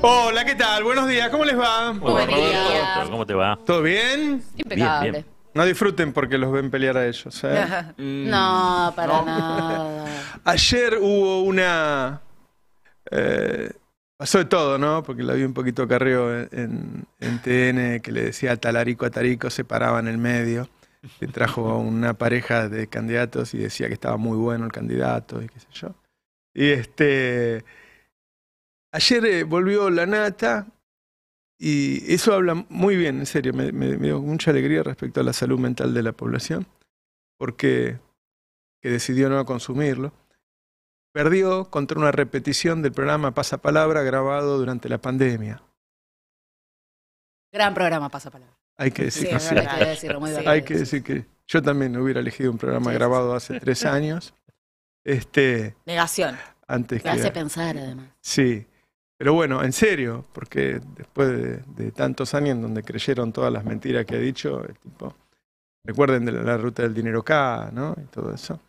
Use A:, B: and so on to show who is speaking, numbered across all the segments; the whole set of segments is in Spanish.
A: Hola, ¿qué tal? Buenos días, ¿cómo les va? Hola, ¿cómo te va? ¿Todo bien? Impecable. No disfruten porque los ven pelear a ellos. ¿eh?
B: no, para nada.
A: Ayer hubo una... Eh, pasó de todo, ¿no? Porque la vi un poquito carreo en, en TN que le decía talarico a tarico, se paraba en el medio. Le trajo una pareja de candidatos y decía que estaba muy bueno el candidato y qué sé yo. Y este... Ayer eh, volvió la nata y eso habla muy bien, en serio, me, dio mucha alegría respecto a la salud mental de la población, porque que decidió no consumirlo. Perdió contra una repetición del programa Pasapalabra grabado durante la pandemia.
B: Gran programa Pasapalabra. Hay que decir, hay
A: que, decirlo, hay decir que yo también hubiera elegido un programa grabado hace tres años. Este, Negación. Antes que hace pensar, además. Sí. Pero bueno, en serio, porque después de, tantos años en donde creyeron todas las mentiras que ha dicho, el tipo, recuerden de la, ruta del dinero K, ¿no? Y todo eso.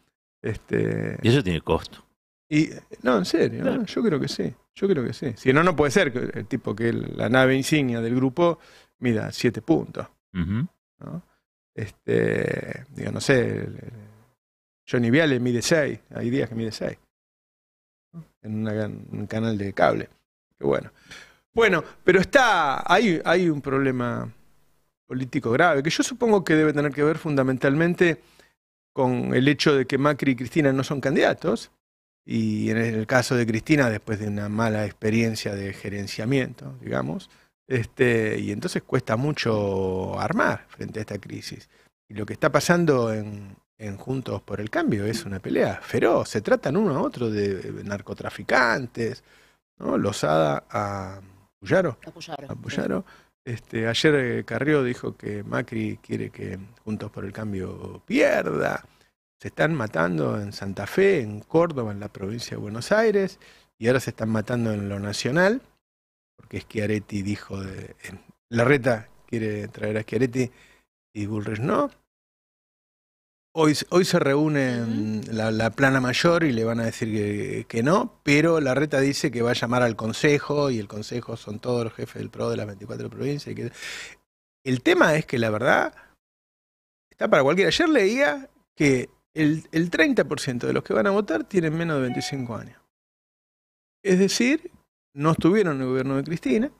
C: Este, y eso tiene costo.
A: Y, no, en serio, yo creo que sí, yo creo que sí. Si no, no puede ser que el tipo que la nave insignia del grupo mida siete puntos. Este, digo, no sé, Johnny Viale mide seis, hay días que mide seis, en un canal de cable bueno. Bueno, pero está, hay, hay un problema político grave, que yo supongo que debe tener que ver fundamentalmente con el hecho de que Macri y Cristina no son candidatos, y en el caso de Cristina, después de una mala experiencia de gerenciamiento, digamos, este, y entonces cuesta mucho armar frente a esta crisis. Y lo que está pasando en, en Juntos por el Cambio es una pelea feroz, se tratan uno a otro de narcotraficantes, ¿no? Lozada a Puyaro. A Este, ayer eh, Carrió dijo que Macri quiere que Juntos por el Cambio pierda. Se están matando en Santa Fe, en Córdoba, en la provincia de Buenos Aires, y ahora se están matando en lo nacional, porque Schiaretti dijo de, la reta quiere traer a Schiaretti y Bullrich no. Hoy, se reúne la, plana mayor y le van a decir que, no, pero la reta dice que va a llamar al consejo y el consejo son todos los jefes del PRO de las 24 provincias. que... El tema es que la verdad está para cualquiera. Ayer leía que el, 30% de los que van a votar tienen menos de 25 años. Es decir, no estuvieron en el gobierno de Cristina,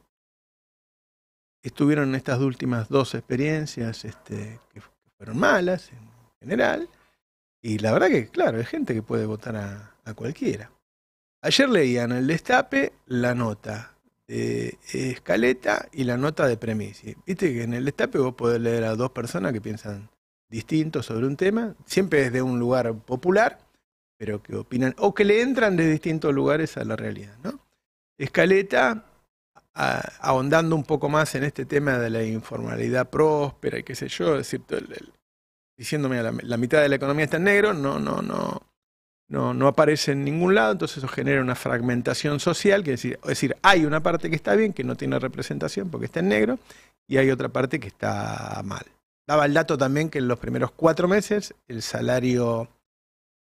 A: estuvieron en estas últimas dos experiencias este, que fueron malas, general. Y la verdad que, claro, hay gente que puede votar a, cualquiera. Ayer leía en el destape, la nota de Escaleta y la nota de Premisi. Viste que en el destape vos podés leer a dos personas que piensan distinto sobre un tema, siempre desde un lugar popular, pero que opinan o que le entran de distintos lugares a la realidad. ¿no? Escaleta, ahondando un poco más en este tema de la informalidad próspera y qué sé yo, es decir, el, diciéndome la, mitad de la economía está en negro, no, no, no, no, no aparece en ningún lado, entonces eso genera una fragmentación social, que es, decir, hay una parte que está bien, que no tiene representación porque está en negro, y hay otra parte que está mal. Daba el dato también que en los primeros cuatro meses el salario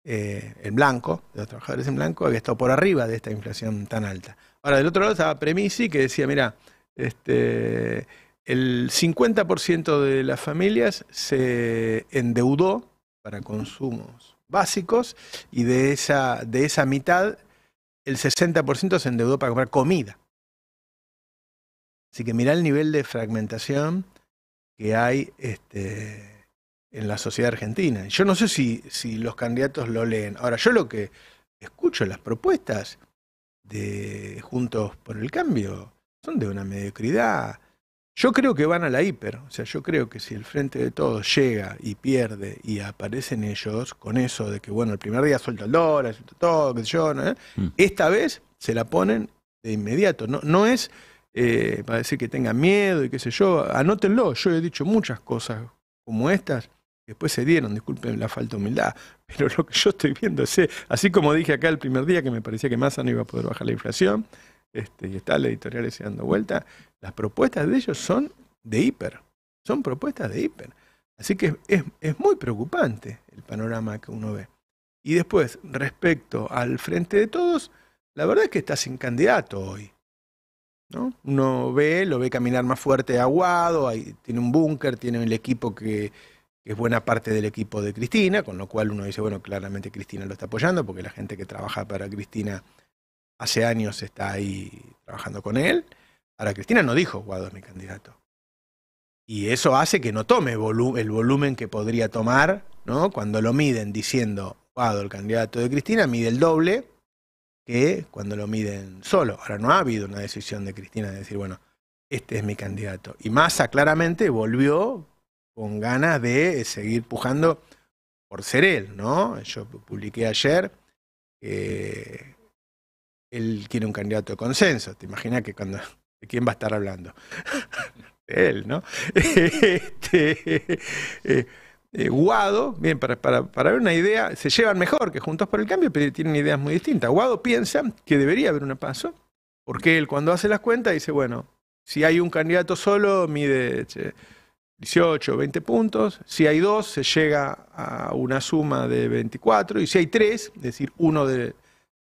A: eh, en blanco, de los trabajadores en blanco, había estado por arriba de esta inflación tan alta. Ahora, del otro lado estaba Premisi que decía, mira, este, el 50% de las familias se endeudó para consumos básicos y de esa, de esa mitad el 60% se endeudó para comprar comida. Así que mirá el nivel de fragmentación que hay este, en la sociedad argentina. Yo no sé si, si los candidatos lo leen. Ahora, yo lo que escucho, las propuestas de Juntos por el Cambio, son de una mediocridad yo creo que van a la hiper, o sea, yo creo que si el frente de todos llega y pierde y aparecen ellos con eso de que, bueno, el primer día suelto el dólar, suelto todo, sé yo, mm. esta vez se la ponen de inmediato, no, no es eh, para decir que tengan miedo y qué sé yo, anótenlo, yo he dicho muchas cosas como estas, después se dieron, disculpen la falta de humildad, pero lo que yo estoy viendo es, así como dije acá el primer día que me parecía que Massa no iba a poder bajar la inflación, este, y está la editorial ese dando vuelta, las propuestas de ellos son de hiper, son propuestas de hiper. Así que es, es muy preocupante el panorama que uno ve. Y después, respecto al frente de todos, la verdad es que está sin candidato hoy. ¿no? Uno ve, lo ve caminar más fuerte aguado, tiene un búnker, tiene el equipo que, que es buena parte del equipo de Cristina, con lo cual uno dice, bueno, claramente Cristina lo está apoyando, porque la gente que trabaja para Cristina hace años está ahí trabajando con él. Ahora, Cristina no dijo Guado es mi candidato. Y eso hace que no tome el volumen que podría tomar, ¿no? Cuando lo miden diciendo Guado, el candidato de Cristina, mide el doble que cuando lo miden solo. Ahora, no ha habido una decisión de Cristina de decir, bueno, este es mi candidato. Y Massa claramente volvió con ganas de seguir pujando por ser él, ¿no? Yo publiqué ayer que él quiere un candidato de consenso. Te imaginas que cuando ¿De quién va a estar hablando? Él, ¿no? Este, eh, eh, Guado, bien, para, ver una idea, se llevan mejor que Juntos por el Cambio, pero tienen ideas muy distintas. Guado piensa que debería haber una paso, porque él cuando hace las cuentas dice, bueno, si hay un candidato solo, mide 18 18, 20 puntos, si hay dos, se llega a una suma de 24, y si hay tres, es decir, uno del,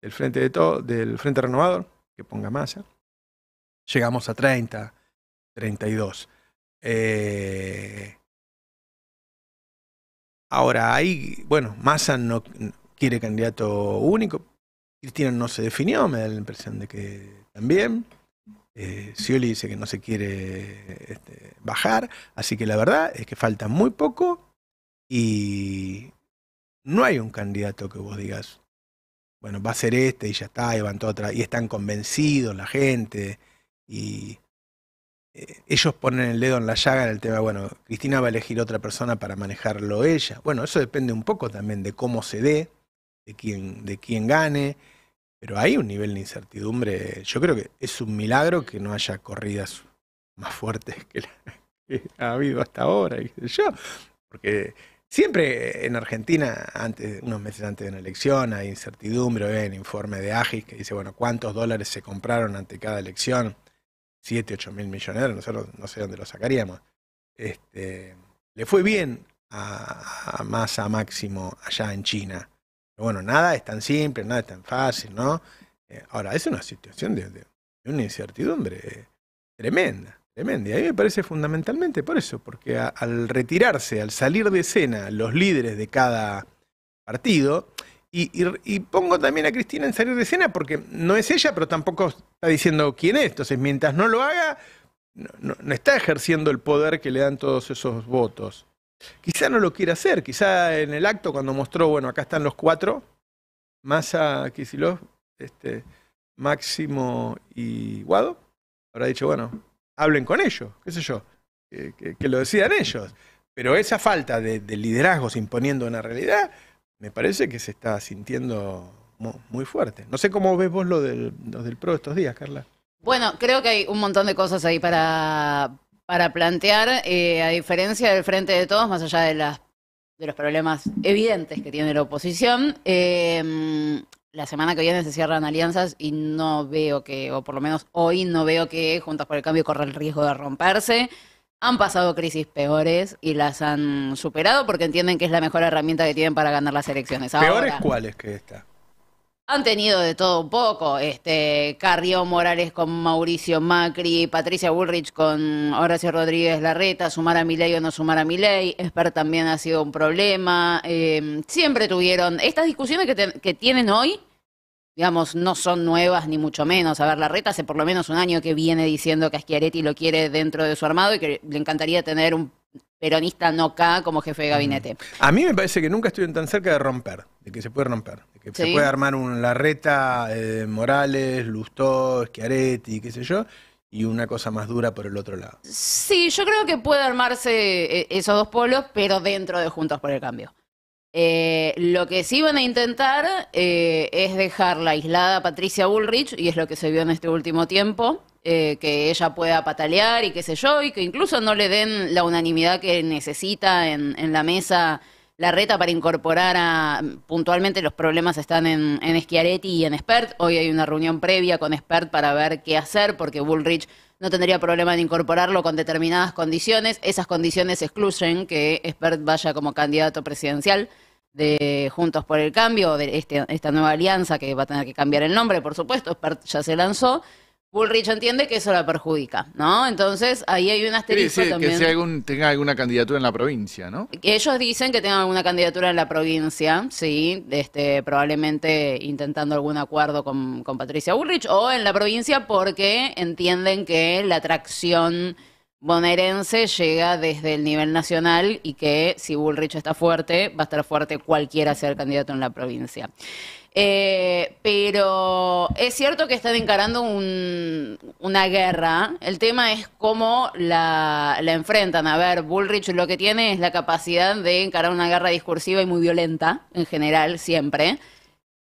A: frente de todo, del Frente Renovador, que ponga masa, llegamos a 30, 32. Eh, ahora, ahí, bueno, Massa no quiere candidato único. Cristina no se definió, me da la impresión de que también. Eh, dice que no se quiere este, bajar, así que la verdad es que falta muy poco y no hay un candidato que vos digas, bueno, va a ser este y ya está, y van todo atrás, y están convencidos la gente y eh, ellos ponen el dedo en la llaga en el tema, bueno, Cristina va a elegir otra persona para manejarlo ella. Bueno, eso depende un poco también de cómo se dé, de quién, de quién gane, pero hay un nivel de incertidumbre. Yo creo que es un milagro que no haya corridas más fuertes que que ha habido hasta ahora, yo, porque Siempre en Argentina, antes, unos meses antes de una elección, hay incertidumbre, hay el informe de AGIS que dice, bueno, cuántos dólares se compraron ante cada elección. 7, 8 mil millonarios, nosotros no sé dónde lo sacaríamos. Este, le fue bien a, a Massa Máximo allá en China. Pero bueno, nada es tan simple, nada es tan fácil, ¿no? Eh, ahora, es una situación de, una incertidumbre tremenda, tremenda. Y a mí me parece fundamentalmente por eso, porque al retirarse, al salir de escena los líderes de cada partido, y, pongo también a Cristina en salir de escena porque no es ella, pero tampoco está diciendo quién es. Entonces, mientras no lo haga, no, está ejerciendo el poder que le dan todos esos votos. Quizá no lo quiera hacer, quizá en el acto cuando mostró, bueno, acá están los cuatro, Massa, Kicilov, este, Máximo y Guado, habrá dicho, bueno, hablen con ellos, qué sé yo, que, lo decidan ellos. Pero esa falta de, de liderazgos imponiendo una realidad me parece que se está sintiendo muy fuerte. No sé cómo ves vos lo del, PRO estos días, Carla.
B: Bueno, creo que hay un montón de cosas ahí para, para plantear, eh, a diferencia del Frente de Todos, más allá de, las, de los problemas evidentes que tiene la oposición. Em, la semana que viene se cierran alianzas y no veo que, o por lo menos hoy no veo que Juntas por el Cambio corra el riesgo de romperse han pasado crisis peores y las han superado porque entienden que es la mejor herramienta que tienen para ganar las elecciones. ¿Peores cuáles que esta? Han tenido de todo un poco, este, Carrió Morales con Mauricio Macri, Patricia Bullrich con Horacio Rodríguez Larreta, sumar a Milei o no sumar a Milei, Esper también ha sido un problema, eh, siempre tuvieron, estas discusiones que, que tienen hoy digamos, no son nuevas ni mucho menos. A ver, la reta hace por lo menos un año que viene diciendo que Schiaretti lo quiere dentro de su armado y que le encantaría tener un peronista no K como jefe de gabinete.
A: A mí me parece que nunca estuvieron tan cerca de romper, de que se puede romper, de que se puede armar un Reta eh, Morales, Lustó, Schiaretti, qué sé yo, y una cosa más dura por el otro lado.
B: Sí, yo creo que puede armarse eh, esos dos polos, pero dentro de Juntos por el Cambio. Eh, lo que sí van a intentar eh, es dejarla aislada Patricia Bullrich, y es lo que se vio en este último tiempo, eh, que ella pueda patalear y qué sé yo, y que incluso no le den la unanimidad que necesita en, la mesa la reta para incorporar a, puntualmente los problemas están en, en Schiaretti y en Spert. Hoy hay una reunión previa con Spert para ver qué hacer, porque Bullrich no tendría problema en incorporarlo con determinadas condiciones. Esas condiciones excluyen que Spert vaya como candidato presidencial de Juntos por el Cambio, de este, esta nueva alianza que va a tener que cambiar el nombre, por supuesto, Spert ya se lanzó. Bullrich entiende que eso la perjudica, ¿no? Entonces ahí hay un asterisco también. Que
D: tenga alguna candidatura en la provincia, ¿no?
B: Ellos dicen que tengan alguna candidatura en la provincia, sí, este, probablemente intentando algún acuerdo con, con Patricia Bullrich o en la provincia porque entienden que la atracción bonaerense llega desde el nivel nacional y que si Bullrich está fuerte, va a estar fuerte cualquiera sea el candidato en la provincia. Eh, pero es cierto que están encarando una guerra. El tema es cómo la, enfrentan. A ver, Bullrich lo que tiene es la capacidad de encarar una guerra discursiva y muy violenta, en general, siempre.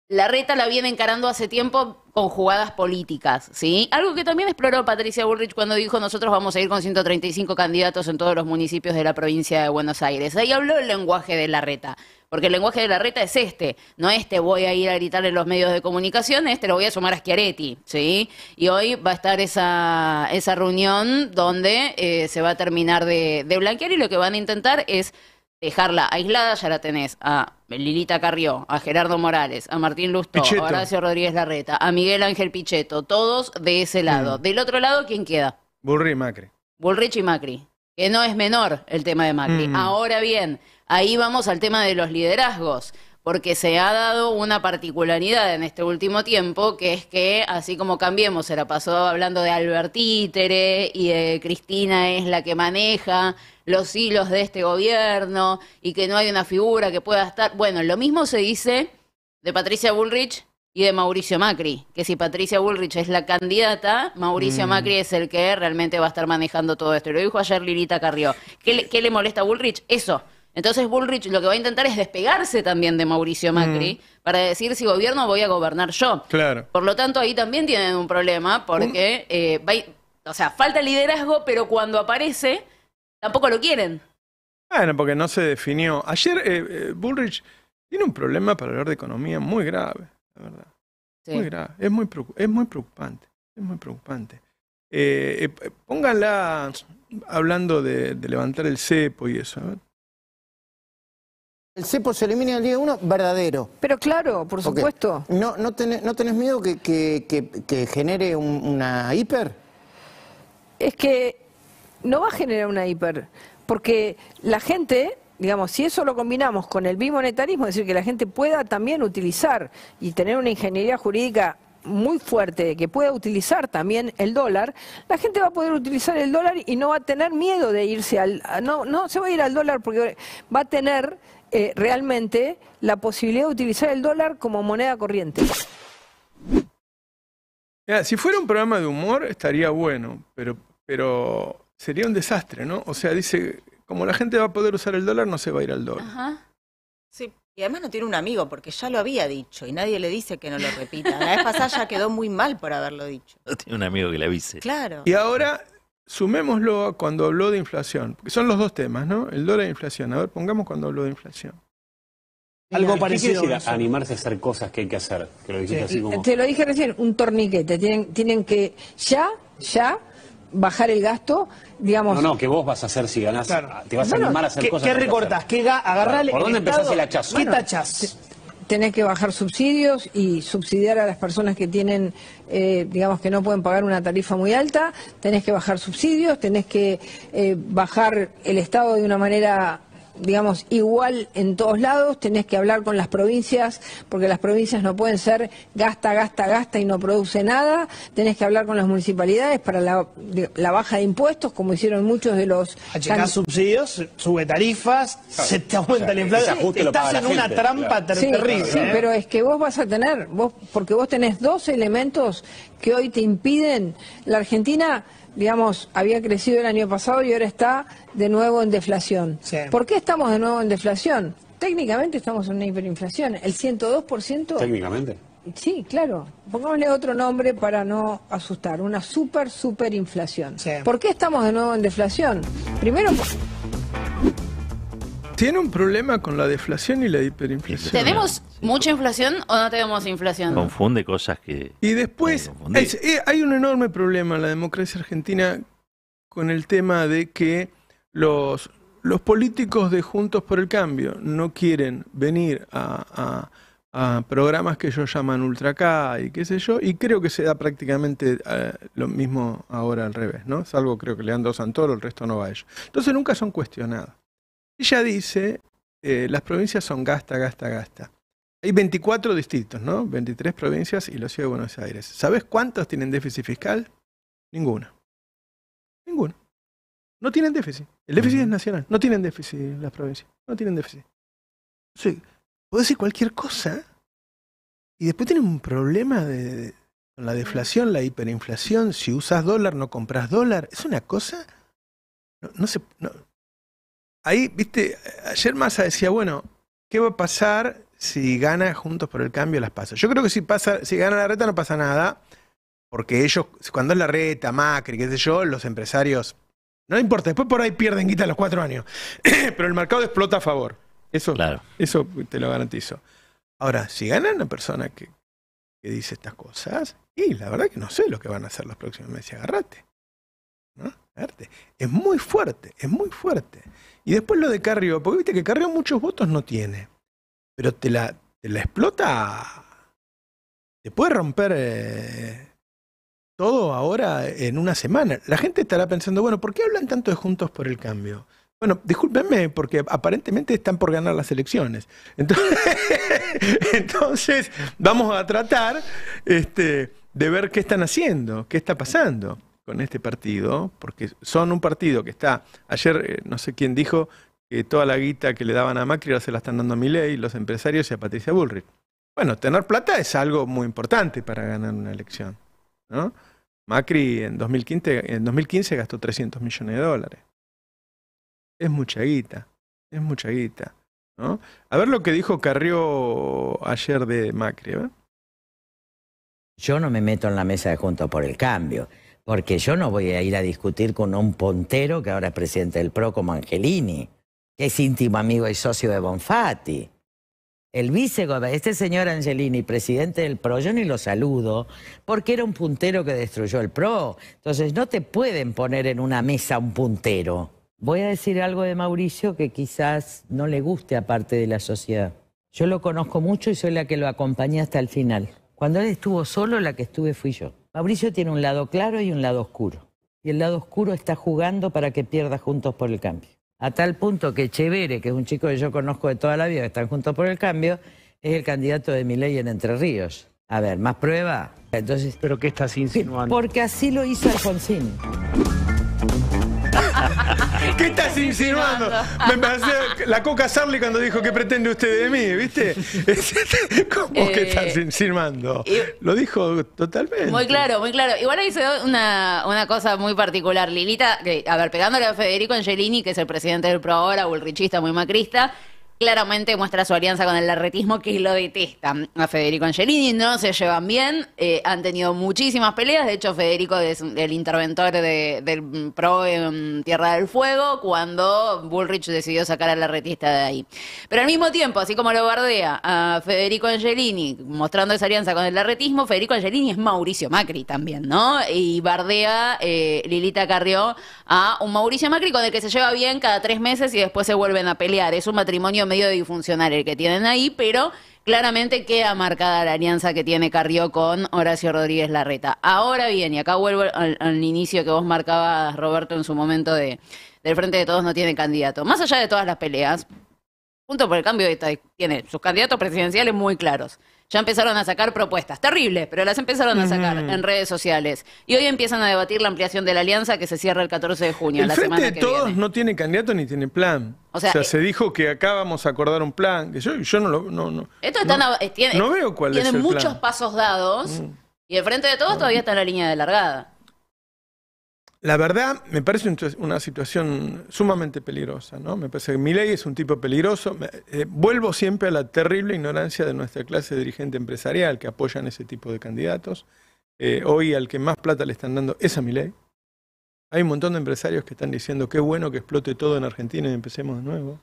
B: La reta la viene encarando hace tiempo con jugadas políticas, ¿sí? Algo que también exploró Patricia Bullrich cuando dijo nosotros vamos a ir con 135 candidatos en todos los municipios de la provincia de Buenos Aires. Ahí habló el lenguaje de la reta, porque el lenguaje de la reta es este, no este voy a ir a gritar en los medios de comunicación, este lo voy a sumar a Schiaretti, ¿sí? Y hoy va a estar esa, esa reunión donde eh, se va a terminar de, de blanquear y lo que van a intentar es dejarla aislada, ya la tenés a Lilita Carrió, a Gerardo Morales, a Martín Lustó, a Horacio Rodríguez Larreta, a Miguel Ángel Pichetto, todos de ese lado. Mm. Del otro lado, ¿quién queda? Bullrich y Macri. Bullrich y Macri, que no es menor el tema de Macri. Mm. Ahora bien, ahí vamos al tema de los liderazgos porque se ha dado una particularidad en este último tiempo, que es que, así como cambiemos, se la pasó hablando de Albert Títere y de Cristina es la que maneja los hilos de este gobierno y que no hay una figura que pueda estar. Bueno, lo mismo se dice de Patricia Bullrich y de Mauricio Macri, que si Patricia Bullrich es la candidata, Mauricio mm. Macri es el que realmente va a estar manejando todo esto. Y lo dijo ayer Lilita Carrió. ¿Qué le, molesta a Bullrich? Eso. Entonces Bullrich lo que va a intentar es despegarse también de Mauricio Macri mm. para decir si gobierno voy a gobernar yo. Claro. Por lo tanto, ahí también tienen un problema porque, eh, va, o sea, falta liderazgo, pero cuando aparece tampoco lo quieren.
A: Bueno, porque no se definió. Ayer eh, eh, Bullrich tiene un problema para hablar de economía muy grave, la verdad. Muy grave. Es muy, es muy preocupante. Es muy preocupante. Eh, eh pónganla hablando de, levantar el cepo y eso.
E: El cepo se elimina el día uno, verdadero. Pero claro, por supuesto. ¿No, no, tenés, miedo que, que, que, genere una hiper? Es que no va a generar una hiper, porque la gente digamos, si eso lo combinamos con el bimonetarismo, es decir, que la gente pueda también utilizar y tener una ingeniería jurídica muy fuerte de que pueda utilizar también el dólar, la gente va a poder utilizar el dólar y no va a tener miedo de irse al... No, no se va a ir al dólar porque va a tener eh, realmente la posibilidad de utilizar el dólar como moneda corriente.
A: si fuera un programa de humor estaría bueno, pero, pero Sería un desastre, ¿no? O sea, dice, como la gente va a poder usar el dólar, no se va a ir al dólar.
F: Ajá. Sí, y además no tiene un amigo, porque ya lo había dicho y nadie le dice que no lo repita. La vez pasada ya quedó muy mal por haberlo dicho.
C: No tiene un amigo que le avise.
F: Claro. Y
A: ahora sumémoslo a cuando habló de inflación, porque son los dos temas, ¿no? El dólar e inflación. A ver, pongamos cuando habló de inflación.
E: Algo parecido.
A: a animarse
C: a hacer cosas que hay que hacer. Te lo
E: dije recién, un torniquete. Tienen, tienen que ya, ya bajar el gasto, digamos... No, no,
C: que vos vas a hacer si ganás, ah, te vas a animar a hacer cosas... ¿Qué recortás? ¿Qué agarrale ¿Por dónde empezás el hachazo? ¿Qué
E: tachás? Tenés que bajar subsidios y subsidiar a las personas que tienen, eh, digamos, que no pueden pagar una tarifa muy alta. Tenés que bajar subsidios, tenés que eh, bajar el Estado de una manera digamos, igual en todos lados, tenés que hablar con las provincias, porque las provincias no pueden ser gasta, gasta, gasta y no produce nada, tenés que hablar con las municipalidades para la, baja de impuestos, como hicieron muchos de los... Achecás
C: subsidios, sube tarifas, se te aumenta la inflación, estás en una trampa terrible. Sí, pero
E: es que vos vas a tener, vos porque vos tenés dos elementos que hoy te impiden la Argentina digamos, había crecido el año pasado y ahora está de nuevo en deflación. ¿Por qué estamos de nuevo en deflación? Técnicamente estamos en una hiperinflación. El 102%... Técnicamente. Sí, claro. Pongámosle otro nombre para no asustar. Una super, superinflación. inflación. ¿Por qué estamos de nuevo en deflación? Primero...
A: Tiene un problema con la deflación y la hiperinflación. ¿Tenemos
E: mucha
B: inflación o no tenemos inflación? Confunde
C: cosas que...
A: Y después eh, hay un enorme problema en la democracia argentina con el tema de que los, los políticos de Juntos por el Cambio no quieren venir a, programas que ellos llaman Ultra K y qué sé yo, y creo que se da prácticamente eh, lo mismo ahora al revés, ¿no? Salvo creo que le Leandro Santoro, el resto no va a ellos. Entonces nunca son cuestionados. Ella dice, eh, las provincias son gasta, gasta, gasta. Hay 24 distritos, ¿no? 23 provincias y la ciudad de Buenos Aires. ¿Sabes cuántos tienen déficit fiscal? Ninguno. Ninguno. No tienen déficit. El déficit es nacional. No tienen déficit las provincias. No tienen déficit. Sí, puedo decir cualquier cosa y después tienen un problema de, con la deflación, la hiperinflación. Si usas dólar, no compras dólar. Es una cosa. No, no se ahí, viste, ayer Massa decía, bueno, ¿qué va a pasar si gana Juntos por el Cambio las pasas? Yo creo que si, pasa, si gana la reta no pasa nada, porque ellos, cuando es la reta, Macri, qué sé yo, los empresarios, no importa, después por ahí pierden guita los cuatro años, pero el mercado explota a favor. Eso, eso te lo garantizo. Ahora, si gana una persona que, que dice estas cosas, y la verdad que no sé lo que van a hacer los próximos meses, agarrate. Es muy fuerte, es muy fuerte. Y después lo de Carrió, porque viste que Carrió muchos votos no tiene. Pero te la, explota. Te puede romper eh, todo ahora en una semana. La gente estará pensando, bueno, ¿por qué hablan tanto de Juntos por el Cambio? Bueno, discúlpenme, porque aparentemente están por ganar las elecciones. Entonces, Entonces vamos a tratar este, de ver qué están haciendo, qué está pasando en este partido, porque son un partido que está, ayer eh, no sé quién dijo que toda la guita que le daban a Macri ahora se la están dando a Milei, los empresarios y a Patricia Bullrich. Bueno, tener plata es algo muy importante para ganar una elección. ¿no? Macri en 2015, en 2015 gastó 300 millones de dólares. Es mucha guita, es mucha guita. ¿no? A ver lo que dijo Carrió ayer
F: de Macri. ¿eh? Yo no me meto en la mesa de Juntos por el Cambio. Porque yo no voy a ir a discutir con un puntero que ahora es presidente del PRO como Angelini, que es íntimo amigo y socio de Bonfatti. El vicegobernador, este señor Angelini, presidente del PRO, yo ni lo saludo, porque era un puntero que destruyó el PRO. Entonces no te pueden poner en una mesa un puntero. Voy a decir algo de Mauricio que quizás no le guste a parte de la sociedad. Yo lo conozco mucho y soy la que lo acompañé hasta el final. Cuando él estuvo solo, la que estuve fui yo. Mauricio tiene un lado claro y un lado oscuro. Y el lado oscuro está jugando para que pierda Juntos por el Cambio. A tal punto que Chevere, que es un chico que yo conozco de toda la vida, que están Juntos por el Cambio, es el candidato de mi ley en Entre Ríos. A ver, más prueba. Entonces, ¿Pero qué estás insinuando? Porque así lo hizo Alfonsín. ¿Qué estás insinuando?
A: Me la coca Sarli cuando dijo que pretende usted de mí, ¿viste?
B: ¿Cómo eh, estás
A: insinuando? Lo dijo totalmente. Muy claro,
B: muy claro. Igual ahí una, cosa muy particular. Lilita, a ver, pegándole a Federico Angelini, que es el presidente del PRO ahora, bullrichista, muy macrista, claramente muestra su alianza con el larretismo que lo detesta. A Federico Angelini no se llevan bien, eh, han tenido muchísimas peleas, de hecho Federico es el interventor del PRO en Tierra del Fuego cuando Bullrich decidió sacar al larretista de ahí. Pero al mismo tiempo, así como lo bardea a Federico Angelini mostrando esa alianza con el larretismo, Federico Angelini es Mauricio Macri también, ¿no? Y bardea eh, Lilita Carrió a un Mauricio Macri con el que se lleva bien cada tres meses y después se vuelven a pelear. Es un matrimonio medio de el que tienen ahí, pero claramente queda marcada la alianza que tiene Carrió con Horacio Rodríguez Larreta. Ahora bien, y acá vuelvo al, inicio que vos marcabas, Roberto, en su momento de del Frente de Todos no tiene candidato. Más allá de todas las peleas, junto por el Cambio tiene sus candidatos presidenciales muy claros ya empezaron a sacar propuestas, terribles, pero las empezaron a sacar en redes sociales. Y hoy empiezan a debatir la ampliación de la alianza que se cierra el 14 de junio. El la Frente de
A: Todos no tiene candidato ni tiene plan. O sea, eh, se dijo que acá vamos a acordar un plan, que yo, no lo... No, no,
B: esto eh, tiene,
A: veo cuál es muchos
B: pasos dados mm. y el Frente de Todos todavía está en la línea de largada.
A: La verdad, me parece una situación sumamente peligrosa, ¿no? Me parece que Milei es un tipo peligroso. Eh, vuelvo siempre a la terrible ignorancia de nuestra clase dirigente empresarial que apoyan ese tipo de candidatos. Eh, hoy al que más plata le están dando es a ley. Hay un montón de empresarios que están diciendo qué bueno que explote todo en Argentina y empecemos de nuevo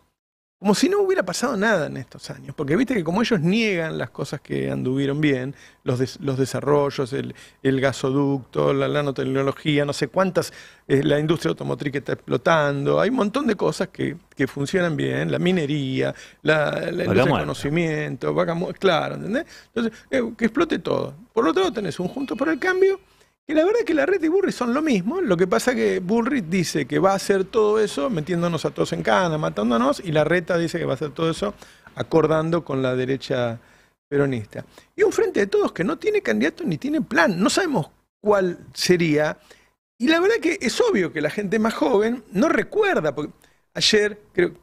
A: como si no hubiera pasado nada en estos años, porque viste que como ellos niegan las cosas que anduvieron bien, los, los desarrollos, el, gasoducto, la nanotecnología, no sé cuántas, eh, la industria automotriz que está explotando, hay un montón de cosas que, funcionan bien, la minería, la, conocimiento, claro, ¿entendés? Entonces, eh, que explote todo. Por otro lado tenés un junto por el Cambio y la verdad es que la reta y Bullrich son lo mismo, lo que pasa es que Bullrich dice que va a hacer todo eso metiéndonos a todos en cana, matándonos, y la reta dice que va a hacer todo eso acordando con la derecha peronista. Y un frente de todos que no tiene candidato ni tiene plan, no sabemos cuál sería. Y la verdad que es obvio que la gente más joven no recuerda, porque ayer, creo,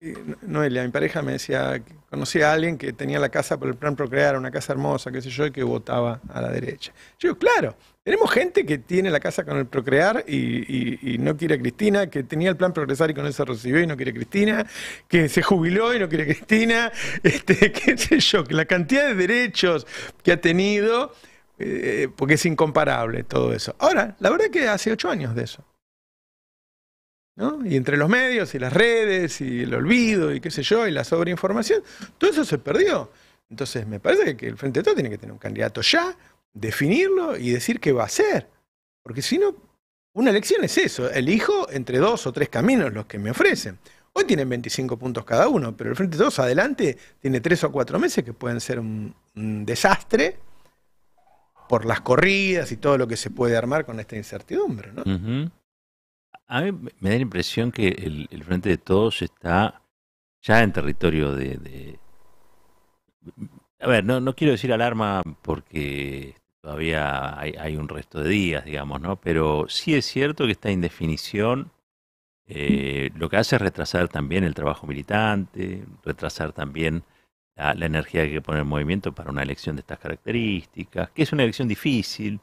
A: eh, Noelia, mi pareja me decía, que conocía a alguien que tenía la casa por el plan Procrear, una casa hermosa, qué sé yo, y que votaba a la derecha. Yo digo, claro, tenemos gente que tiene la casa con el procrear y, no quiere a Cristina, que tenía el plan progresar y con él se recibió y no quiere a Cristina, que se jubiló y no quiere a Cristina, este, qué sé yo, que la cantidad de derechos que ha tenido, eh, porque es incomparable todo eso. Ahora, la verdad que hace ocho años de eso. ¿No? Y entre los medios y las redes y el olvido y qué sé yo, y la sobreinformación, todo eso se perdió. Entonces, me parece que el Frente de todo tiene que tener un candidato ya, definirlo y decir qué va a hacer. Porque si no, una elección es eso, elijo entre dos o tres caminos los que me ofrecen. Hoy tienen 25 puntos cada uno, pero el Frente de Todos adelante tiene tres o cuatro meses que pueden ser un, desastre por las corridas y todo lo que se puede armar con esta incertidumbre.
C: A mí me da la impresión que el, Frente de Todos está ya en territorio de... de... A ver, no, no quiero decir alarma porque todavía hay, un resto de días, digamos, ¿no? Pero sí es cierto que esta indefinición eh, lo que hace es retrasar también el trabajo militante, retrasar también la, energía que pone el movimiento para una elección de estas características, que es una elección difícil,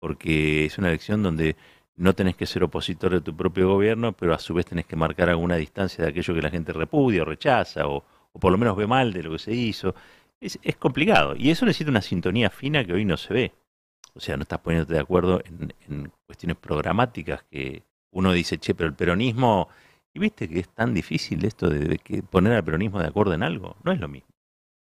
C: porque es una elección donde no tenés que ser opositor de tu propio gobierno, pero a su vez tenés que marcar alguna distancia de aquello que la gente repudia o rechaza, o, por lo menos ve mal de lo que se hizo. es complicado y eso necesita una sintonía fina que hoy no se ve o sea, no estás poniéndote de acuerdo en, cuestiones programáticas que uno dice, che, pero el peronismo, y viste que es tan difícil esto de, poner al peronismo de acuerdo en algo, no es lo mismo.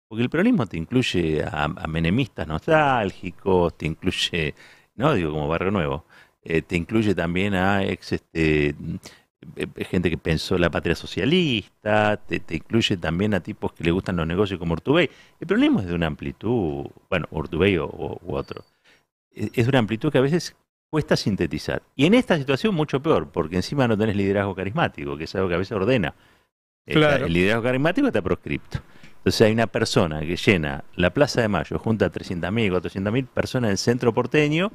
C: Porque el peronismo te incluye a, menemistas nostálgicos, te incluye, no digo como Barrio Nuevo, eh, te incluye también a ex este, eh, eh, gente que pensó la patria socialista, te, incluye también a tipos que le gustan los negocios como Urtubey. El peronismo es de una amplitud, bueno, Urtubey u otro. E-, es una amplitud que a veces cuesta sintetizar. Y en esta situación mucho peor, porque encima no tenés liderazgo carismático, que es algo que a veces ordena. El liderazgo carismático está proscripto. Entonces hay una persona que llena la Plaza de Mayo, junta a 300.000, 400.000 personas en el centro porteño,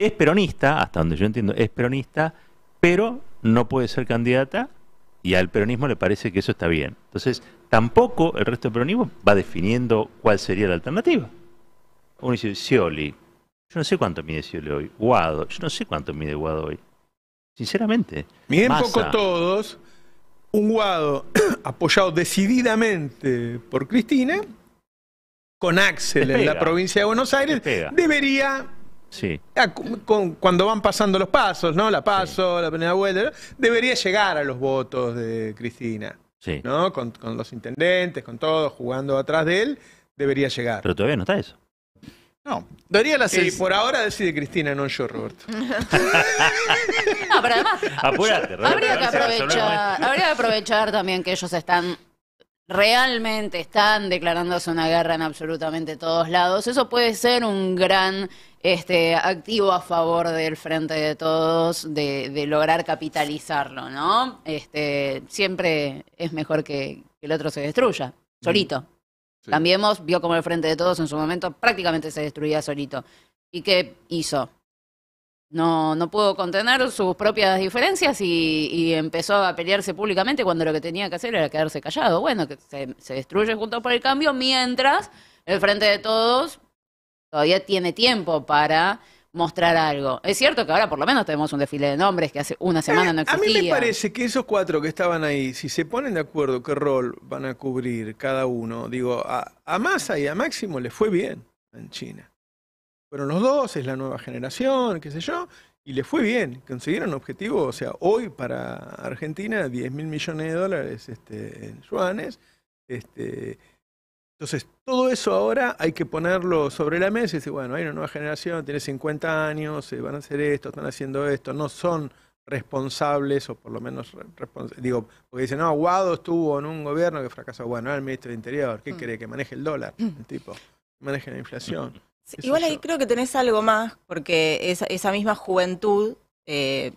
C: es peronista, hasta donde yo entiendo, es peronista, pero no puede ser candidata y al peronismo le parece que eso está bien. Entonces tampoco el resto del peronismo va definiendo cuál sería la alternativa. Uno dice, yo no sé cuánto mide cielo hoy. Guado. Yo no sé cuánto mide Guado hoy. Sinceramente. Miden poco
A: todos. Un Guado apoyado decididamente por Cristina, con Axel en la provincia de Buenos Aires, debería. Sí. cuando van pasando los pasos, ¿no? La paso, la primera vuelta, debería llegar a los votos de Cristina. Sí. ¿No? Con, con los intendentes, con todos jugando atrás de él, debería llegar.
C: Pero todavía no está eso.
B: No,
A: daría la. por ahora decide Cristina, no yo, Roberto.
C: No, pero además. Apúrate, Habría
B: que aprovechar, también que ellos están realmente están declarándose una guerra en absolutamente todos lados. Eso puede ser un gran este, activo a favor del frente de todos, de, lograr capitalizarlo, ¿no? Este, siempre es mejor que el otro se destruya, solito. Mm. Cambiemos, vio como el frente de todos en su momento prácticamente se destruía solito. ¿Y qué hizo? No, no pudo contener sus propias diferencias y, empezó a pelearse públicamente cuando lo que tenía que hacer era quedarse callado. Bueno, que se, se destruye junto por el cambio mientras el frente de todos todavía tiene tiempo para mostrar algo. Es cierto que ahora por lo menos tenemos un desfile de nombres que hace una semana eh, no existía. A mí me parece
A: que esos cuatro que estaban ahí, si se ponen de acuerdo qué rol van a cubrir cada uno, digo, a, a Massa y a Máximo les fue bien en China. Fueron los dos, es la nueva generación, qué sé yo, y les fue bien. Consiguieron objetivo, o sea, hoy para Argentina 10 mil millones de dólares este, en yuanes. Este, entonces, todo eso ahora hay que ponerlo sobre la mesa y decir, bueno, hay una nueva generación, tiene 50 años, eh, van a hacer esto, están haciendo esto, no son responsables, o por lo menos, digo, porque dicen, no, Guado estuvo en un gobierno que fracasó, bueno, era el ministro de Interior, ¿qué cree? Mm. Que maneje el dólar, mm. el tipo, maneje la inflación.
F: igual ahí creo que tenés algo más, porque esa, misma juventud... Eh,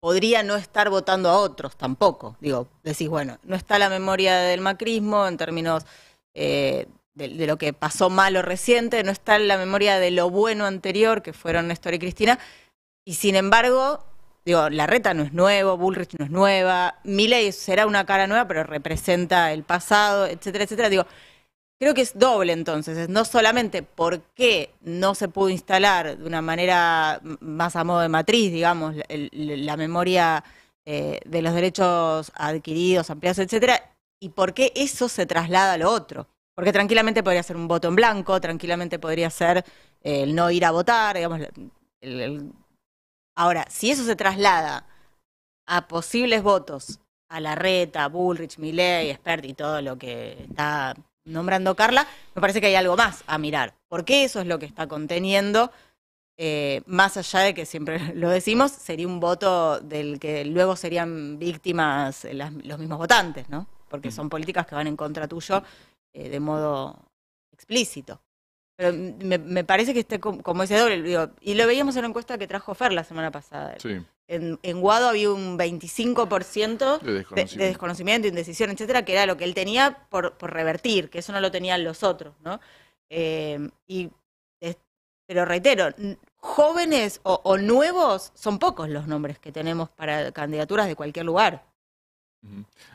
F: podría no estar votando a otros tampoco. Digo, decís, bueno, no está la memoria del macrismo en términos eh, de, lo que pasó malo reciente, no está en la memoria de lo bueno anterior, que fueron Néstor y Cristina, y sin embargo, digo, la reta no es nuevo, Bullrich no es nueva, Milley será una cara nueva, pero representa el pasado, etcétera, etcétera. Digo, creo que es doble entonces, no solamente por qué no se pudo instalar de una manera más a modo de matriz, digamos, la, memoria eh, de los derechos adquiridos, ampliados, etcétera, y por qué eso se traslada a lo otro. Porque tranquilamente podría ser un voto en blanco, tranquilamente podría ser eh, el no ir a votar, digamos. Ahora, si eso se traslada a posibles votos, a la reta Bullrich, Milley, Expert y todo lo que está nombrando Carla, me parece que hay algo más a mirar. Porque eso es lo que está conteniendo, eh, más allá de que siempre lo decimos, sería un voto del que luego serían víctimas los mismos votantes, ¿no? porque son políticas que van en contra tuyo eh, de modo explícito. Pero me, parece que esté como ese doble. y lo veíamos en la encuesta que trajo Fer la semana pasada. En, Guado había un 25% de desconocimiento. indecisión, etcétera, que era lo que él tenía por, revertir, que eso no lo tenían los otros, ¿no? Eh, y, pero reitero, jóvenes o, nuevos son pocos los nombres que tenemos para candidaturas de cualquier lugar.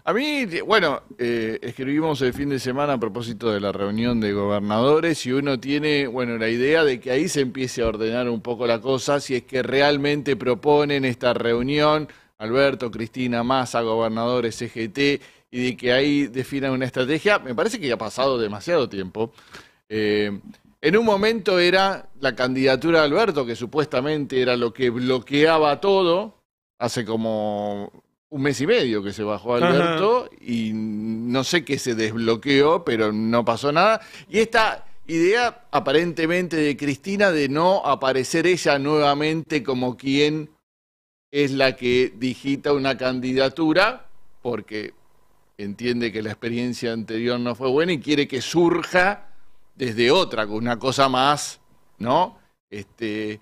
D: A mí, bueno, eh, escribimos el fin de semana a propósito de la reunión de gobernadores y uno tiene, bueno, la idea de que ahí se empiece a ordenar un poco la cosa, si es que realmente proponen esta reunión, Alberto, Cristina, Massa, gobernadores, CGT, e y de que ahí definan una estrategia. Me parece que ya ha pasado demasiado tiempo. Eh, en un momento era la candidatura de Alberto, que supuestamente era lo que bloqueaba todo, hace como un mes y medio que se bajó Alberto y no sé qué se desbloqueó, pero no pasó nada. Y esta idea aparentemente de Cristina de no aparecer ella nuevamente como quien es la que digita una candidatura, porque entiende que la experiencia anterior no fue buena y quiere que surja desde otra, con una cosa más, ¿no? Este,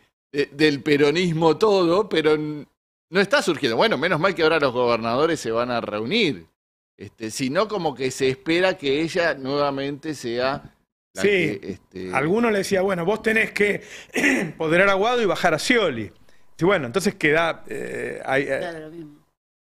D: del peronismo todo, pero no está surgiendo. Bueno, menos mal que ahora los gobernadores se van a reunir, este, sino como que se espera que ella nuevamente sea... La sí, que, este...
A: le decía, bueno, vos tenés que empoderar a Guado y bajar a Scioli. bueno, entonces queda... Eh, hay, eh,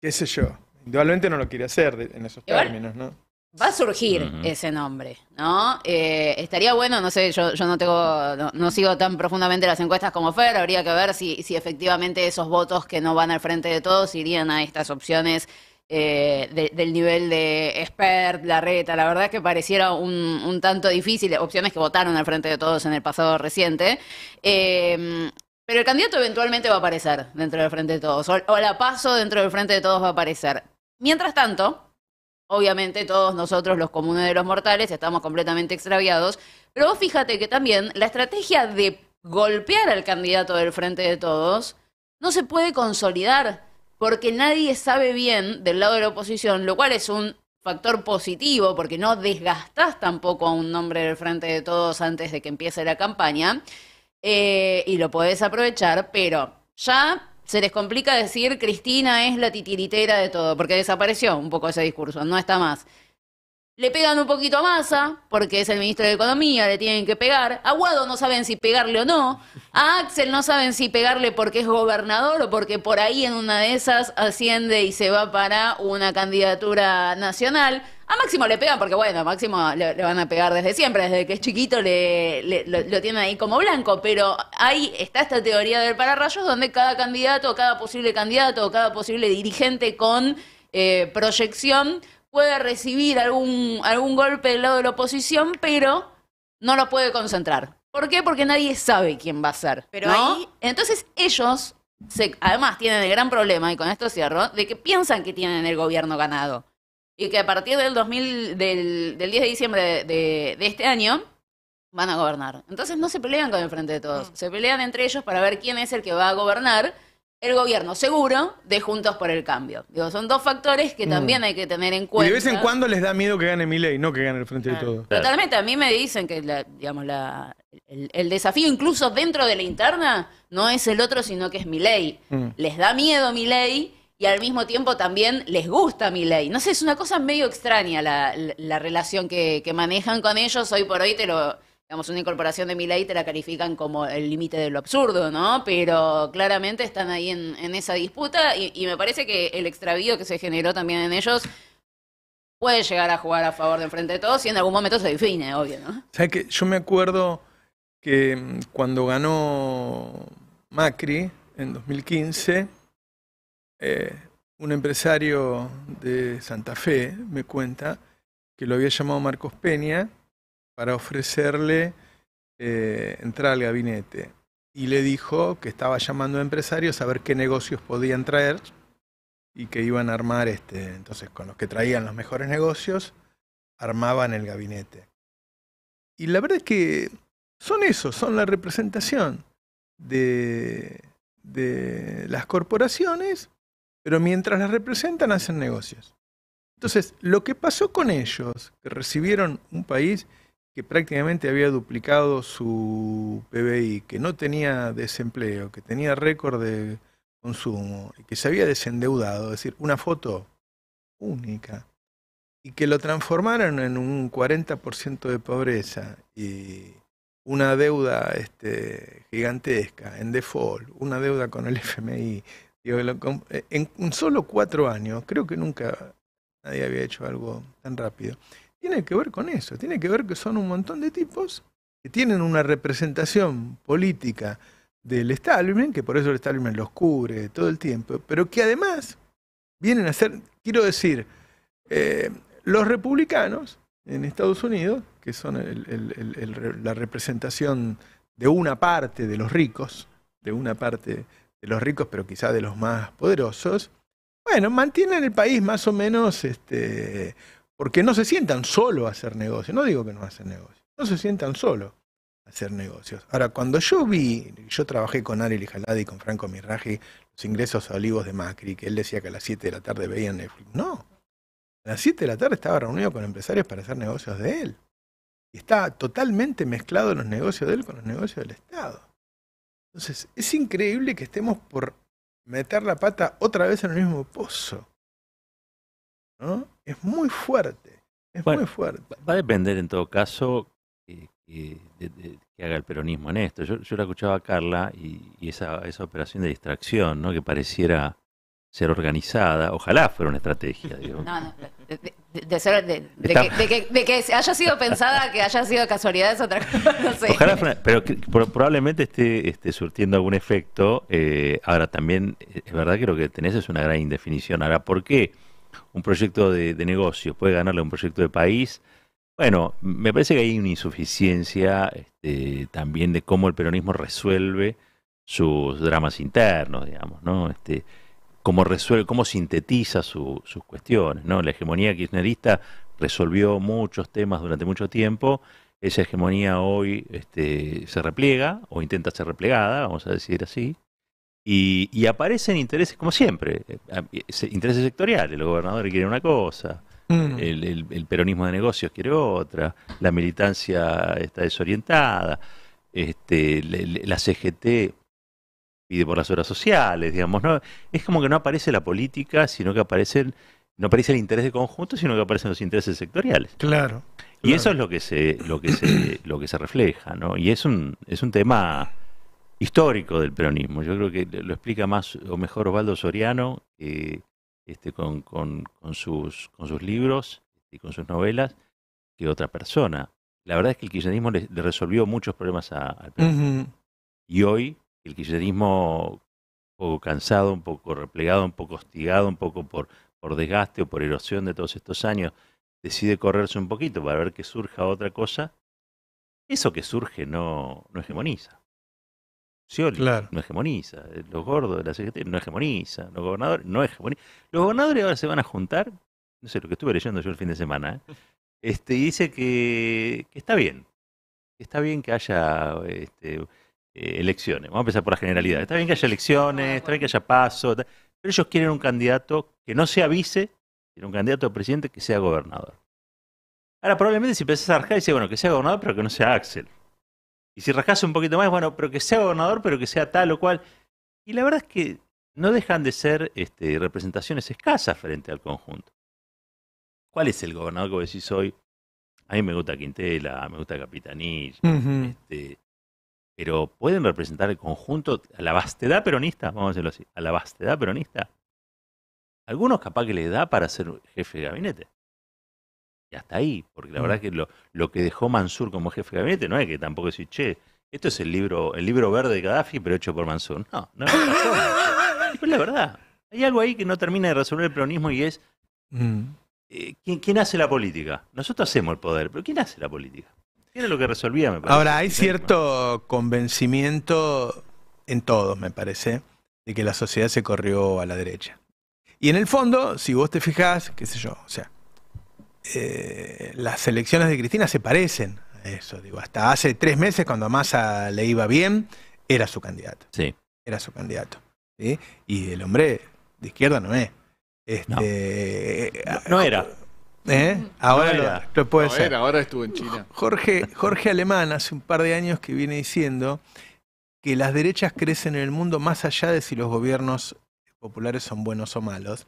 A: qué sé yo, individualmente no lo quiere hacer en esos términos, ¿no?
B: Va a surgir ese nombre, ¿no? Eh, estaría bueno, no sé, yo, no tengo, no, sigo tan profundamente las encuestas como Fer, habría que ver si, si efectivamente esos votos que no van al frente de todos irían a estas opciones eh, del nivel de expert, la reta, la verdad es que pareciera un, tanto difícil, opciones que votaron al frente de todos en el pasado reciente. Eh, pero el candidato eventualmente va a aparecer dentro del frente de todos, o la paso dentro del frente de todos va a aparecer. Mientras tanto, Obviamente todos nosotros los comunes de los mortales estamos completamente extraviados, pero fíjate que también la estrategia de golpear al candidato del Frente de Todos no se puede consolidar porque nadie sabe bien del lado de la oposición, lo cual es un factor positivo porque no desgastás tampoco a un nombre del Frente de Todos antes de que empiece la campaña eh, y lo podés aprovechar, pero ya se les complica decir Cristina es la titiritera de todo, porque desapareció un poco ese discurso, no está más. Le pegan un poquito a Massa, porque es el ministro de Economía, le tienen que pegar. A Guado no saben si pegarle o no. A Axel no saben si pegarle porque es gobernador o porque por ahí en una de esas asciende y se va para una candidatura nacional. A Máximo le pegan porque, bueno, a Máximo le, van a pegar desde siempre, desde que es chiquito lo, tienen ahí como blanco, pero ahí está esta teoría del pararrayos donde cada candidato, cada posible candidato, cada posible dirigente con eh, proyección puede recibir algún, algún golpe del lado de la oposición, pero no lo puede concentrar. ¿Por qué? Porque nadie sabe quién va a ser. Pero ahí... Entonces ellos se, además tienen el gran problema, y con esto cierro, de que piensan que tienen el gobierno ganado y que a partir del, 2000, del, 10 de diciembre de, este año van a gobernar. Entonces no se pelean con el frente de todos, mm. se pelean entre ellos para ver quién es el que va a gobernar el gobierno seguro de Juntos por el Cambio. Digo, son dos factores que mm. también hay que tener en cuenta. Y de vez en cuando
A: les da miedo que gane mi ley, no que gane el frente de todos. Totalmente,
B: a mí me dicen que digamos, el, desafío incluso dentro de la interna no es el otro, sino que es mi ley. Mm. Les da miedo mi ley y al mismo tiempo también les gusta Milay No sé, es una cosa medio extraña la, relación que, manejan con ellos. Hoy por hoy te lo, digamos, una incorporación de Milay te la califican como el límite de lo absurdo, ¿no? Pero claramente están ahí en, esa disputa y, me parece que el extravío que se generó también en ellos puede llegar a jugar a favor de enfrente de todos y en algún momento se define, obvio, ¿no?
A: ¿Sabes que Yo me acuerdo que mm, cuando ganó Macri en 2015 eh, un empresario de Santa Fe me cuenta que lo había llamado Marcos Peña para ofrecerle eh, entrar al gabinete. Y le dijo que estaba llamando a empresarios a ver qué negocios podían traer y que iban a armar, este, entonces con los que traían los mejores negocios, armaban el gabinete. Y la verdad es que son eso, son la representación de, de las corporaciones pero mientras las representan, hacen negocios. Entonces, lo que pasó con ellos, que recibieron un país que prácticamente había duplicado su PBI, que no tenía desempleo, que tenía récord de consumo y que se había desendeudado, es decir, una foto única, y que lo transformaron en un 40% de pobreza y una deuda este, gigantesca, en default, una deuda con el FMI, eh, en en solo cuatro años, creo que nunca nadie había hecho algo tan rápido. Tiene que ver con eso, tiene que ver que son un montón de tipos que tienen una representación política del establishment, que por eso el establishment los cubre todo el tiempo, pero que además vienen a ser, quiero decir, eh, los republicanos en Estados Unidos, que son la representación de una parte de los ricos, de una parte de los ricos, pero quizá de los más poderosos, bueno, mantienen el país más o menos, este, porque no se sientan solo a hacer negocios, No digo que no hacen negocios, no se sientan solo a hacer negocios. Ahora, cuando yo vi, yo trabajé con Ariel Jaladi y con Franco Mirraji, los ingresos a Olivos de Macri, que él decía que a las 7 de la tarde veían Netflix. No, a las 7 de la tarde estaba reunido con empresarios para hacer negocios de él. Y está totalmente mezclado los negocios de él con los negocios del Estado. Entonces, es increíble que estemos por meter la pata otra vez en el mismo pozo. ¿no? Es muy fuerte. Es muy fuerte.
C: Va a depender en todo caso que, haga el peronismo en esto. Yo, yo la escuchaba a Carla y, esa, esa operación de distracción, ¿no? que pareciera ser organizada, ojalá fuera una estrategia. No,
B: no, de, que, haya sido pensada, que haya sido casualidad es otra cosa.
C: No sé. Ojalá pero probablemente esté, surtiendo algún efecto. Eh, ahora también, eh, es verdad que lo que tenés es una gran indefinición. Ahora, ¿por qué un proyecto de, negocio puede ganarle a un proyecto de país? Bueno, me parece que hay una insuficiencia este, también de cómo el peronismo resuelve sus dramas internos, digamos, ¿no? Este, cómo resuelve, cómo sintetiza sus cuestiones. La hegemonía kirchnerista resolvió muchos temas durante mucho tiempo. Esa hegemonía hoy este, se repliega o intenta ser replegada, vamos a decir así, y, aparecen intereses, como siempre, eh, intereses sectoriales. El gobernador quiere una cosa, mm. el, peronismo de negocios quiere otra, la militancia está desorientada, este, la CGT pide por las horas sociales, digamos, ¿no? Es como que no aparece la política, sino que aparecen, no aparece el interés de conjunto, sino que aparecen los intereses sectoriales. Claro. Y eso es lo que se, lo que se, lo que se refleja, ¿no? Y es un, es un tema histórico del peronismo. Yo creo que lo explica más o mejor Osvaldo Soriano este, con, sus, con sus libros este, y con sus novelas que otra persona. La verdad es que el kirchnerismo le, resolvió muchos problemas a, al peronismo. Y hoy el kirchnerismo un poco cansado, un poco replegado, un poco hostigado, un poco por, por desgaste o por erosión de todos estos años, decide correrse un poquito para ver que surja otra cosa, eso que surge no, no hegemoniza. Scioli claro. no hegemoniza, los gordos de la CGT no hegemoniza, los gobernadores no hegemonizan. Los gobernadores ahora se van a juntar, no sé, lo que estuve leyendo yo el fin de semana, ¿eh? este, y dice que, que está bien, está bien que haya este, eh, elecciones. Vamos a empezar por la generalidad. Está bien que haya elecciones, ah, está bien que haya paso, pero ellos quieren un candidato que no sea vice, quieren un candidato a presidente que sea gobernador. Ahora, probablemente si empezás a arjar, dice, bueno, que sea gobernador, pero que no sea Axel. Y si rascas un poquito más, bueno, pero que sea gobernador, pero que sea tal o cual. Y la verdad es que no dejan de ser este, representaciones escasas frente al conjunto. ¿Cuál es el gobernador que vos decís hoy? A mí me gusta Quintela, me gusta Capitanich este, pero pueden representar el conjunto, a la vastedad peronista, vamos a decirlo así, a la vastedad peronista. Algunos capaz que les da para ser jefe de gabinete. Y hasta ahí, porque la mm. verdad que lo, que dejó Mansur como jefe de gabinete no es que tampoco decir, che, esto es el libro, el libro verde de Gaddafi, pero hecho por Mansur. No, no es pues la verdad. Hay algo ahí que no termina de resolver el peronismo y es mm. eh, ¿quién, hace la política? Nosotros hacemos el poder, pero ¿quién hace la política? Tiene lo que resolvía, me parece.
A: Ahora, hay cierto convencimiento en todos, me parece, de que la sociedad se corrió a la derecha. Y en el fondo, si vos te fijás, qué sé yo, o sea, eh, las elecciones de Cristina se parecen a eso. Digo, hasta hace tres meses, cuando a Massa le iba bien, era su candidato. Sí. Era su candidato. Y el hombre de izquierda no es. Este, no, era. ¿Eh? Ahora lo, puede ser.
D: ahora estuvo en China. Jorge,
A: Jorge Alemán hace un par de años que viene diciendo que las derechas crecen en el mundo más allá de si los gobiernos populares son buenos o malos.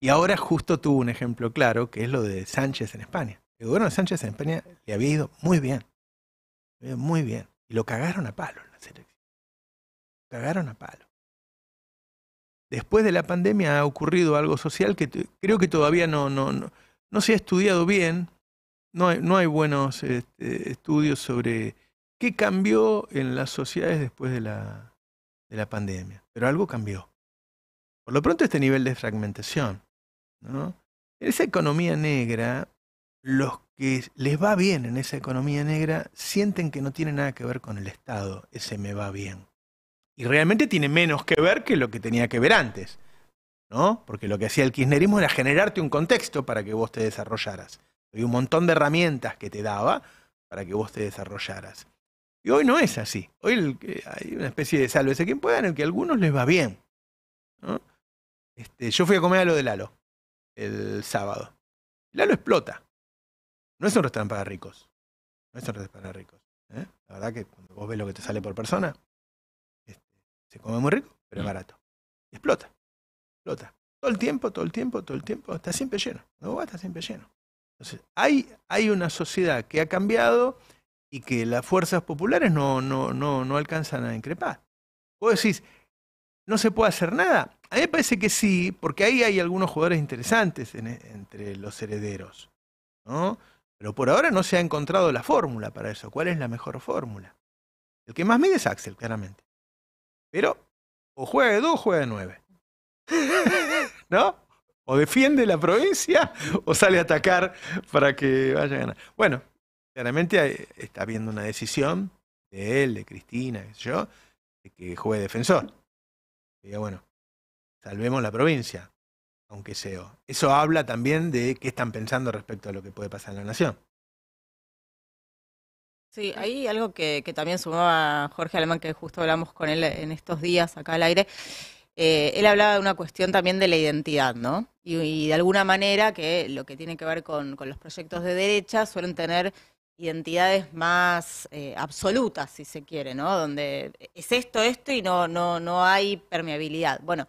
A: Y ahora justo tuvo un ejemplo claro, que es lo de Sánchez en España. El gobierno de Sánchez en España le había ido muy bien. Muy bien. Y lo cagaron a palo en la selección. Lo cagaron a palo. Después de la pandemia ha ocurrido algo social que creo que todavía no, no no se ha estudiado bien, no hay, buenos este, estudios sobre qué cambió en las sociedades después de la, pandemia, pero algo cambió. Por lo pronto este nivel de fragmentación. ¿no? En esa economía negra, los que les va bien en esa economía negra sienten que no tiene nada que ver con el Estado, ese me va bien. Y realmente tiene menos que ver que lo que tenía que ver antes. Porque lo que hacía el kirchnerismo era generarte un contexto para que vos te desarrollaras. Hay un montón de herramientas que te daba para que vos te desarrollaras. Y hoy no es así. Hoy hay una especie de a quien pueda en el que a algunos les va bien. Este, yo fui a comer a lo de Lalo el sábado. Lalo explota. No es un restaurante para ricos. No es un restaurante para ricos. ¿eh? La verdad que cuando vos ves lo que te sale por persona, este, se come muy rico, pero es mm. barato. explota. Todo el tiempo, todo el tiempo, todo el tiempo, está siempre lleno. No está siempre lleno. Entonces, hay, hay una sociedad que ha cambiado y que las fuerzas populares no, no, no, no alcanzan a increpar. Vos decís, ¿no se puede hacer nada? A mí me parece que sí, porque ahí hay algunos jugadores interesantes e, entre los herederos. ¿no? Pero por ahora no se ha encontrado la fórmula para eso. ¿Cuál es la mejor fórmula? El que más mide es Axel, claramente. Pero o juega de 2 o juega de 9. ¿No? O defiende la provincia o sale a atacar para que vaya a ganar. Bueno, claramente eh, está habiendo una decisión de él, de Cristina, qué yo, de que juegue defensor. y diga, bueno, salvemos la provincia, aunque sea. Eso habla también de qué están pensando respecto a lo que puede pasar en la nación.
F: Sí, hay algo que, que también sumaba Jorge Alemán, que justo hablamos con él en estos días acá al aire, eh, él hablaba de una cuestión también de la identidad, ¿no? Y, de alguna manera que lo que tiene que ver con, los proyectos de derecha suelen tener identidades más eh, absolutas, si se quiere, ¿no? Donde es esto, esto y no, no, no hay permeabilidad. Bueno,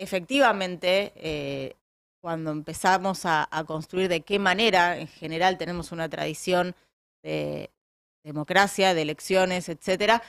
F: efectivamente, eh, cuando empezamos a, a, construir de qué manera, en general tenemos una tradición de democracia, de elecciones, etcétera,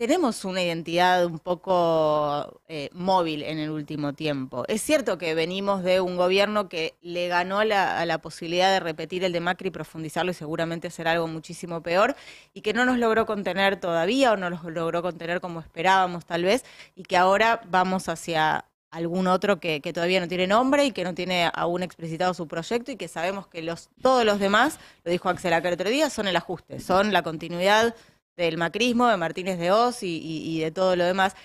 F: tenemos una identidad un poco eh, móvil en el último tiempo. Es cierto que venimos de un gobierno que le ganó la, a la posibilidad de repetir el de Macri y profundizarlo y seguramente hacer algo muchísimo peor y que no nos logró contener todavía o no nos logró contener como esperábamos tal vez y que ahora vamos hacia algún otro que, todavía no tiene nombre y que no tiene aún explicitado su proyecto y que sabemos que los, todos los demás, lo dijo Axel Acker otro día, son el ajuste, son la continuidad del macrismo, de Martínez de Oz y, de todo lo demás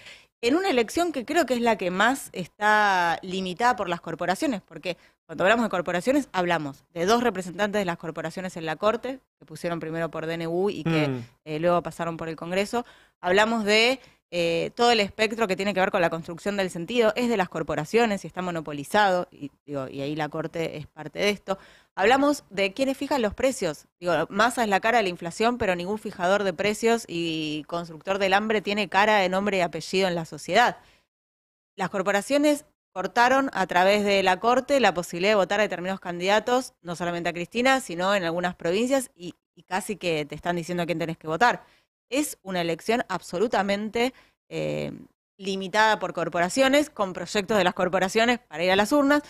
F: en una elección que creo que es la que más está limitada por las corporaciones, porque cuando hablamos de corporaciones hablamos de dos representantes de las corporaciones en la Corte, que pusieron primero por DNU y que mm. eh, luego pasaron por el Congreso, hablamos de eh, todo el espectro que tiene que ver con la construcción del sentido es de las corporaciones y está monopolizado, y, y ahí la Corte es parte de esto. Hablamos de quienes fijan los precios. Digo, masa es la cara de la inflación, pero ningún fijador de precios y constructor del hambre tiene cara de nombre y apellido en la sociedad. Las corporaciones cortaron a través de la Corte la posibilidad de votar a determinados candidatos, no solamente a Cristina, sino en algunas provincias, y, y casi que te están diciendo a quién tenés que votar es una elección absolutamente eh, limitada por corporaciones, con proyectos de las corporaciones para ir a las urnas,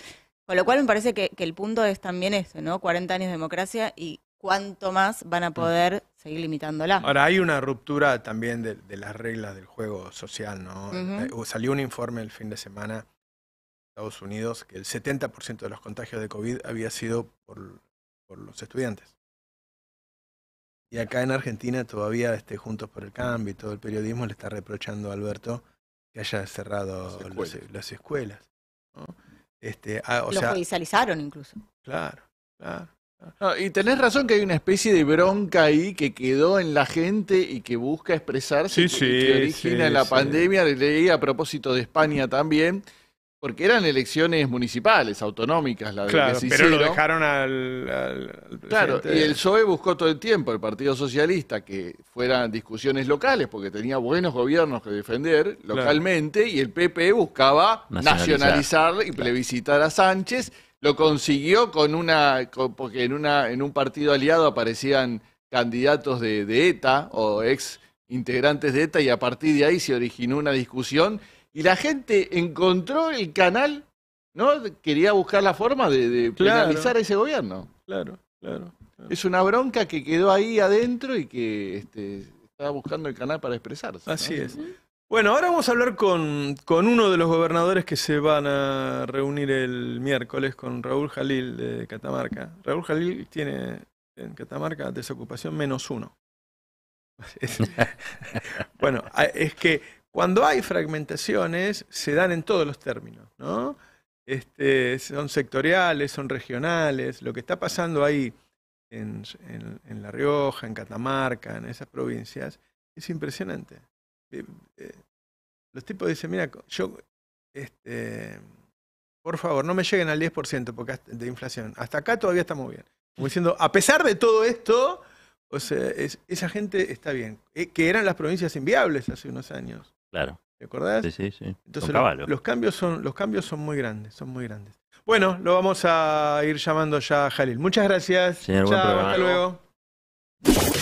F: con lo cual me parece que, el punto es también eso, ¿no? 40 años de democracia y cuánto más van a mm. poder seguir limitándola. Ahora,
A: hay una ruptura también de, las reglas del juego social, ¿no? Eh, salió un informe el fin de semana en Estados Unidos que el 70% de los contagios de COVID había sido por los estudiantes. Y acá en Argentina todavía este, Juntos por el Cambio y todo el periodismo le está reprochando a Alberto que haya cerrado las escuelas. E-, este,
D: ah,
F: Lo incluso.
A: Claro, claro.
D: y tenés razón que hay una especie de bronca ahí que quedó en la gente y que busca expresarse, sí, que, sí, origina la pandemia. Leí a propósito de España también porque eran elecciones municipales, autonómicas, la de claro, pero lo dejaron al, presidente. Claro, y el PSOE buscó todo el tiempo, el Partido Socialista, que fueran discusiones locales, porque tenía buenos gobiernos que defender localmente, y el PP buscaba nacionalizar, y plebiscitar a Sánchez. Lo consiguió con una, porque en, una, en un partido aliado aparecían candidatos de, de ETA o ex integrantes de ETA, y a partir de ahí se originó una discusión y la gente encontró el canal, ¿no? Quería buscar la forma de, de penalizar a ese gobierno. Claro, claro, Es una bronca que quedó ahí adentro y que este, estaba buscando el canal para expresarse. Así es.
A: Bueno, ahora vamos a hablar con, con, uno de los gobernadores que se van a reunir el miércoles con Raúl Jalil de Catamarca. Raúl Jalil tiene en Catamarca desocupación menos uno. bueno, es que cuando hay fragmentaciones, se dan en todos los términos, ¿no? Este, son sectoriales, son regionales. Lo que está pasando ahí en, La Rioja, en Catamarca, en esas provincias, es impresionante. Eh, eh, los tipos dicen, mira, yo, este, por favor, no me lleguen al 10% porque de inflación. Hasta acá todavía estamos bien. Como diciendo, a pesar de todo esto, o sea, esa gente está bien. Eh, que eran las provincias inviables hace unos años.
C: Claro. ¿Te acordás? Sí, sí, sí. Entonces los, cambios
A: son, los cambios son muy grandes, son muy grandes. Bueno, lo vamos a ir llamando ya a Jalil. Muchas gracias. Chao, hasta luego.